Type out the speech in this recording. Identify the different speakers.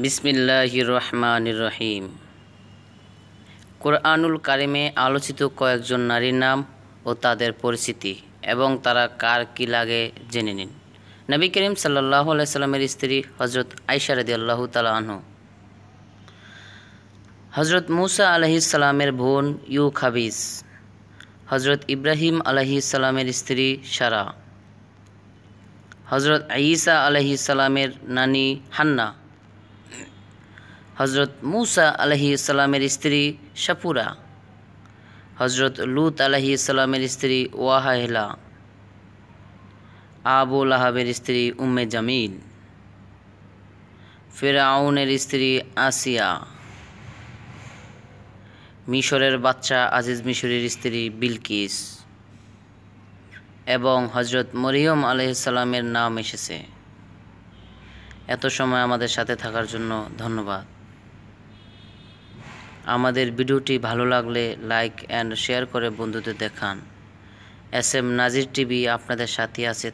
Speaker 1: বিসমিল্লাহ রহমান রহিম কোরআনুল কারিমে আলোচিত কয়েকজন নারীর নাম ও তাদের পরিচিতি এবং তারা কার কি লাগে জেনে নিন নবী করিম সাল্লাহ সাল্লামের স্ত্রী হজরত আইসা আল্লাহ তালাহু হজরত মুসা আলহিসাল্লামের বোন ইউ খাবিজ হজরত ইব্রাহিম আলহিসাল্লামের স্ত্রী সারা হজরত আইসা আলহিসাল্লামের নানি হান্না হজরত মুসা আলহি ইসলামের স্ত্রী সাপুরা হজরত লুত আলহি ইসলামের স্ত্রী ওয়াহাহলা আবুল আহাবের স্ত্রী উম্মে জামিল ফেরাউনের স্ত্রী আসিয়া মিশরের বাচ্চা আজিজ মিশরের স্ত্রী বিলকিস এবং হজরত মরিয়ম আলহিসাল্লামের নাম এসেছে এত সময় আমাদের সাথে থাকার জন্য ধন্যবাদ আমাদের ভিডিওটি ভালো লাগলে লাইক অ্যান্ড শেয়ার করে বন্ধুদের দেখান এস এম নাজির টিভি আপনাদের সাথে আছে